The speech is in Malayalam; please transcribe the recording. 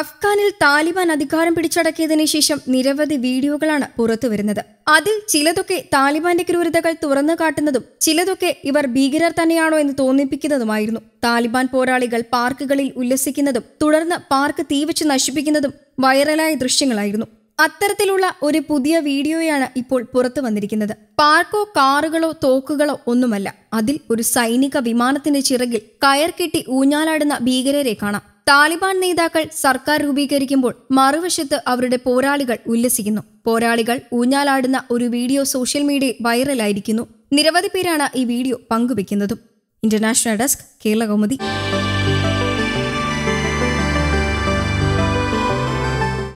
അഫ്ഗാനിൽ താലിബാൻ അധികാരം പിടിച്ചടക്കിയതിന് ശേഷം നിരവധി വീഡിയോകളാണ് പുറത്തുവരുന്നത് അതിൽ ചിലതൊക്കെ താലിബാന്റെ ക്രൂരതകൾ തുറന്നു കാട്ടുന്നതും ചിലതൊക്കെ ഇവർ ഭീകരർ തന്നെയാണോ എന്ന് തോന്നിപ്പിക്കുന്നതുമായിരുന്നു താലിബാൻ പോരാളികൾ പാർക്കുകളിൽ ഉല്ലസിക്കുന്നതും തുടർന്ന് പാർക്ക് തീവച്ച് നശിപ്പിക്കുന്നതും വൈറലായ ദൃശ്യങ്ങളായിരുന്നു അത്തരത്തിലുള്ള ഒരു പുതിയ വീഡിയോയാണ് ഇപ്പോൾ പുറത്തു വന്നിരിക്കുന്നത് പാർക്കോ കാറുകളോ തോക്കുകളോ ഒന്നുമല്ല അതിൽ ഒരു സൈനിക വിമാനത്തിന്റെ ചിറകിൽ കയർ കെട്ടി ഊഞ്ഞാലാടുന്ന ഭീകരരെ കാണാം താലിബാൻ നേതാക്കൾ സർക്കാർ രൂപീകരിക്കുമ്പോൾ മറുവശത്ത് അവരുടെ പോരാളികൾ ഉല്ലസിക്കുന്നു പോരാളികൾ ഊഞ്ഞാലാടുന്ന ഒരു വീഡിയോ സോഷ്യൽ മീഡിയയിൽ വൈറലായിരിക്കുന്നു നിരവധി പേരാണ് ഈ വീഡിയോ പങ്കുവെക്കുന്നതും ഇന്റർനാഷണൽ ഡെസ്ക് കേരളകൗമുദി കൗമുദി